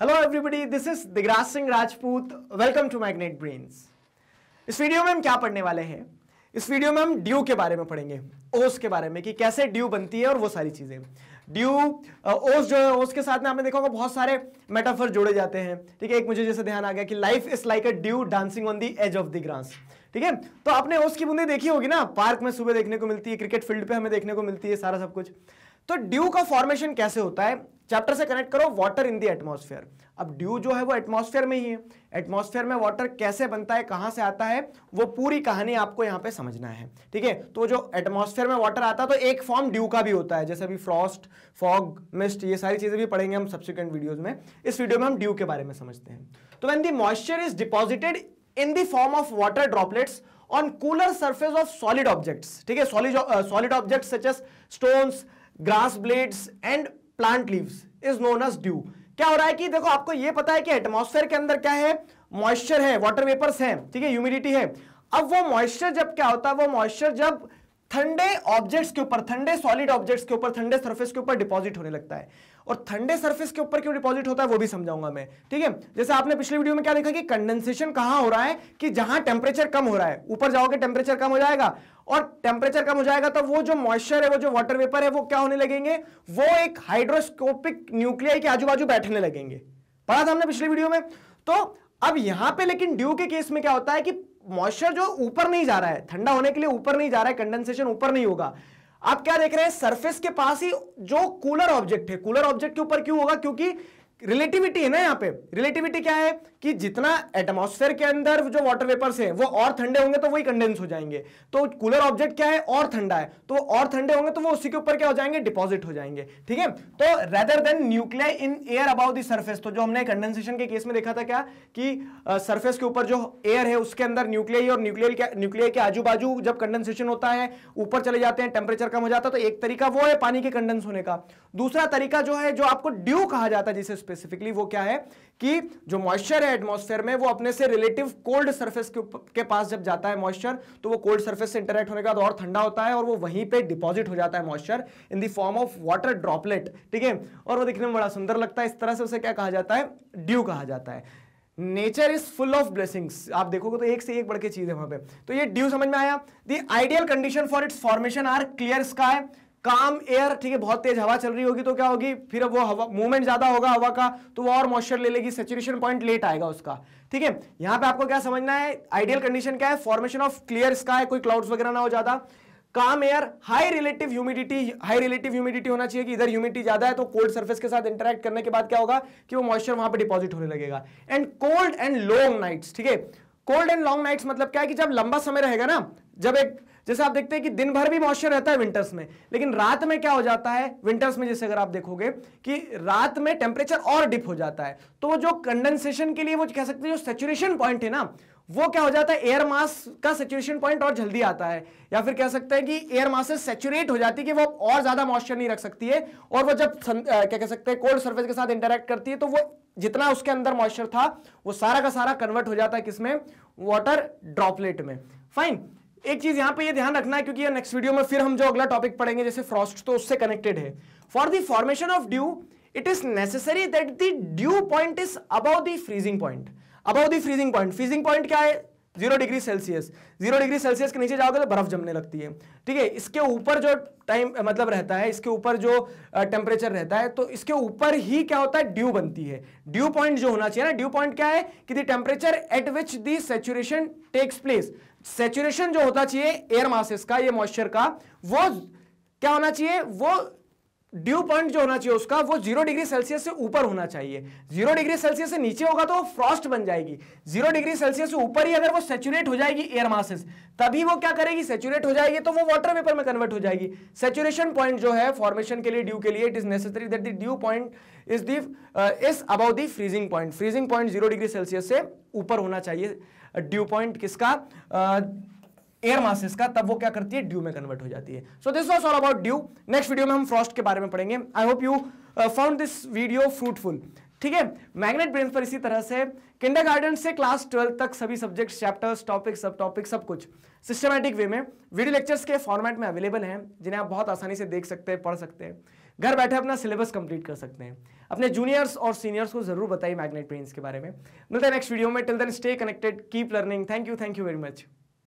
hello everybody this is Digraj Singh Rajput welcome to magnet brains इस वीडियो में हम क्या पढ़ने वाले हैं इस वीडियो में हम ड्यू के बारे में पढ़ेंगे ओस के बारे में कि कैसे ड्यू बनती है और वो सारी चीज़ें ड्यू ओस जो है ओस के साथ में आपने देखा होगा बहुत सारे मेटाफर जोड़े जाते हैं ठीक है एक मुझे जैसे ध्यान आ गया कि life is like a dew dancing on the edge of the grass ठीक है तो आपने ओस की बूंदी देखी होगी ना पार्क में सुबह देखने को मिलती है क्रिकेट फील्ड पे हमें देखने को मिलती है सारा सब कुछ तो ड्यू का फॉर्मेशन कैसे होता है चैप्टर से कनेक्ट करो वाटर इन दी एटमोसफेयर अब ड्यू जो है वो एटमोसफेयर में ही है एटमोसफेयर में वाटर कैसे बनता है कहाँ से आता है वो पूरी कहानी आपको यहाँ पे समझना है ठीक है तो जो एटमोसफेयर में वाटर आता है तो एक फॉर्म ड्यू का भी होता है जैसे अभी फ्रॉस्ट फॉग मिस्ट ये सारी चीज़ें भी पढ़ेंगे हम सब्सिक्वेंट वीडियोज में इस वीडियो में हम ड्यू के बारे में समझते हैं तो when the moisture is deposited in the form of water droplets on cooler surface of solid objects ठीक है solid solid objects such as stones grass blades and plant leaves is known as dew क्या हो रहा है कि देखो आपको यह पता है कि एटमोस्फेयर के अंदर क्या है मॉइस्चर है वाटर वेपर्स हैं ठीक है ह्यूमिडिटी है अब वो मॉइस्चर जब क्या होता है वो मॉइस्चर जब ठंडे ऑब्जेक्ट्स के ऊपर ठंडे सॉलिड ऑब्जेक्ट्स के ऊपर ठंडे सरफेस के ऊपर डिपॉजिट होने लगता है और ठंडे सरफेस के ऊपर क्यों डिपॉजिट होता है वो भी समझाऊंगा मैं ठीक है जैसे आपने पिछले वीडियो में क्या देखा कि कंडेंसेशन कहां हो रहा है कि जहां टेम्परेचर कम हो रहा है ऊपर जाओगे टेम्परेचर कम हो जाएगा और टेम्परेचर कम हो जाएगा तो वो जो मॉइस्चर है वो जो वाटर वेपर है वो क्या होने लगेंगे वो एक हाइड्रोस्कोपिक न्यूक्लियर के आजू बाजू बैठने लगेंगे पढ़ा था हमने पिछले वीडियो में तो अब यहां पे लेकिन ड्यू के केस में क्या होता है कि मॉइस्चर जो ऊपर नहीं जा रहा है ठंडा होने के लिए ऊपर नहीं जा रहा है कंडेंसेशन ऊपर नहीं होगा आप क्या देख रहे हैं सरफेस के पास ही जो कूलर ऑब्जेक्ट है कूलर ऑब्जेक्ट के ऊपर क्यों होगा क्योंकि रिलेटिविटी है ना यहाँ पे रिलेटिविटी क्या है कि जितना एटमोस्फेयर के अंदर जो वाटर वेपर्स हैं वो और ठंडे होंगे तो वही कंडेंस हो जाएंगे तो कूलर ऑब्जेक्ट क्या है और ठंडा है तो और ठंडे होंगे तो वो उसी के ऊपर क्या हो जाएंगे डिपॉजिट हो जाएंगे ठीक है तो rather than nuclear in air above the surface तो जो हमने कंडेंसेशन के केस में देखा था क्या कि सर्फेस uh, के ऊपर जो एयर है उसके अंदर न्यूक्लियर और न्यूक्लियर न्यूक्लियर के आजू बाजू जब कंडेंसेशन होता है ऊपर चले जाते हैं टेम्परेचर कम हो जाता है तो एक तरीका वो है पानी के कंडेंस होने का दूसरा तरीका जो है जो आपको ड्यू कहा जाता है जिसे स्पेसिफिकली वो क्या है कि जो मॉइस्चर है एटमॉस्फेयर में वो अपने से रिलेटिव कोल्ड सर्फेस के, के पास जब जाता है मॉइस्चर तो वो कोल्ड सर्फेस से इंटरेक्ट होने के बाद और ठंडा होता है और वो वहीं पे डिपॉजिट हो जाता है moisture in the form of water droplet ठीक है और वो दिखने में बड़ा सुंदर लगता है इस तरह से उसे क्या कहा जाता है ड्यू कहा जाता है nature is full of blessings आप देखोगे तो एक से एक बढ़ के चीज है वहां पे तो ये ड्यू समझ में आया the ideal condition for its formation are clear sky calm air ठीक है बहुत तेज हवा चल रही होगी तो क्या होगी फिर वो हवा मूवमेंट ज्यादा होगा हवा का तो वो और मॉइस्चर ले लेगी सेचुरेशन पॉइंट लेट आएगा उसका ठीक है यहां पे आपको क्या समझना है आइडियल कंडीशन क्या है फॉर्मेशन ऑफ क्लियर स्काई कोई क्लाउड्स वगैरह ना हो ज्यादा calm air high relative humidity high relative humidity होना चाहिए कि इधर ह्यूमिडिटी ज्यादा है तो कोल्ड सर्फेस के साथ इंटरेक्ट करने के बाद क्या होगा कि वो मॉइस्चर वहां पर डिपॉजिट होने लगेगा and cold and long nights ठीक है कोल्ड एंड लॉन्ग नाइट्स मतलब क्या है कि जब लंबा समय रहेगा ना जब एक जैसे आप देखते हैं कि दिन भर भी मॉइस्चर अच्छा रहता है विंटर्स में लेकिन रात में क्या हो जाता है विंटर्स में जैसे अगर आप देखोगे कि रात में टेम्परेचर और डिप हो जाता है तो जो कंडेंसेशन के लिए वो कह सकते हैं जो सेचुरेशन पॉइंट है ना वो क्या हो जाता है एयर मास का सेचुरेशन पॉइंट और जल्दी आता है या फिर कह सकते हैं कि एयर मासेस सेचुरेट हो जाती है कि वो और ज्यादा मॉइस्चर नहीं रख सकती है और वो जब क्या कह सकते हैं कोल्ड सर्फेस के साथ इंटरेक्ट करती है तो वो जितना उसके अंदर मॉइस्चर था वो सारा का सारा कन्वर्ट हो जाता है किसमें वॉटर ड्रॉपलेट में फाइन एक चीज यहां पे ये ध्यान रखना है क्योंकि ये नेक्स्ट वीडियो में फिर हम जो अगला टॉपिक पढ़ेंगे जैसे फ्रॉस्ट तो उससे कनेक्टेड है for the formation of dew it is necessary that the dew point is above the freezing point above the freezing point freezing point क्या है zero degree Celsius zero degree Celsius के नीचे जाओगे तो बर्फ जमने लगती है ठीक है इसके ऊपर जो टाइम मतलब रहता है इसके ऊपर जो टेम्परेचर रहता है तो इसके ऊपर ही क्या होता है ड्यू बनती है ड्यू पॉइंट जो होना चाहिए ना ड्यू पॉइंट क्या है कि the temperature at which the saturation takes place saturation जो होता चाहिए एयर मासेस का ये मॉइस्चर का वो क्या होना चाहिए वो ड्यू पॉइंट जो होना चाहिए उसका वो जीरो डिग्री सेल्सियस से ऊपर होना चाहिए जीरो डिग्री सेल्सियस से नीचे होगा तो फ्रॉस्ट बन जाएगी जीरो डिग्री सेल्सियस से ऊपर ही अगर वो सेचुरेट हो जाएगी एयर मासेस तभी वो क्या करेगी सेचुरेट हो जाएगी तो वो वाटर वेपर में कन्वर्ट हो जाएगी सेचुरेशन पॉइंट जो है फॉर्मेशन के लिए ड्यू के लिए it is necessary that the dew point is the is above the freezing point freezing point zero degree Celsius से ऊपर होना चाहिए ड्यू uh, पॉइंट किसका uh, एयर मासेस का तब वो क्या करती है ड्यू में कन्वर्ट हो जाती है so this was all about dew next video में हम फ्रॉस्ट के बारे में पढ़ेंगे I hope you found this video fruitful ठीक है मैग्नेट ब्रेन पर इसी तरह से किंडर से क्लास ट्वेल्व तक सभी सब्जेक्ट्स चैप्टर्स टॉपिक सब टॉपिक सब कुछ सिस्टमैटिक वे में वीडियो लेक्चर्स के फॉर्मेट में अवेलेबल हैं जिन्हें आप बहुत आसानी से देख सकते हैं पढ़ सकते हैं घर बैठे अपना सिलेबस कंप्लीट कर सकते हैं अपने जूनियर्स और सीनियर्स को जरूर बताइए मैग्नेट ब्रेन्स के बारे में मिलते हैं नेक्स्ट वीडियो में till then stay connected keep learning thank you thank you very much